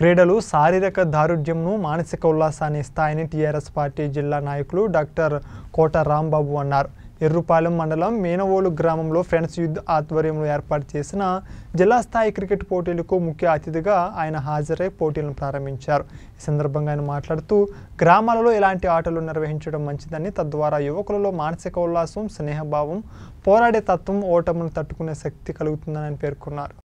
క్రీడలు శారీరక దారుఢ్యంను మానసిక ఉల్లాసాన్ని ఇస్తాయని టీఆర్ఎస్ పార్టీ జిల్లా నాయకులు డాక్టర్ కోట రాంబాబు అన్నారు ఎర్రుపాలెం మండలం మీనవోలు గ్రామంలో ఫ్రెండ్స్ యుద్ధ ఆధ్వర్యంలో ఏర్పాటు చేసిన జిల్లా స్థాయి క్రికెట్ పోటీలకు ముఖ్య అతిథిగా ఆయన హాజరై పోటీలను ప్రారంభించారు ఈ సందర్భంగా ఆయన మాట్లాడుతూ గ్రామాలలో ఇలాంటి ఆటలు నిర్వహించడం మంచిదని తద్వారా యువకులలో మానసిక ఉల్లాసం స్నేహభావం పోరాడే తత్వం ఓటమును తట్టుకునే శక్తి కలుగుతుందని పేర్కొన్నారు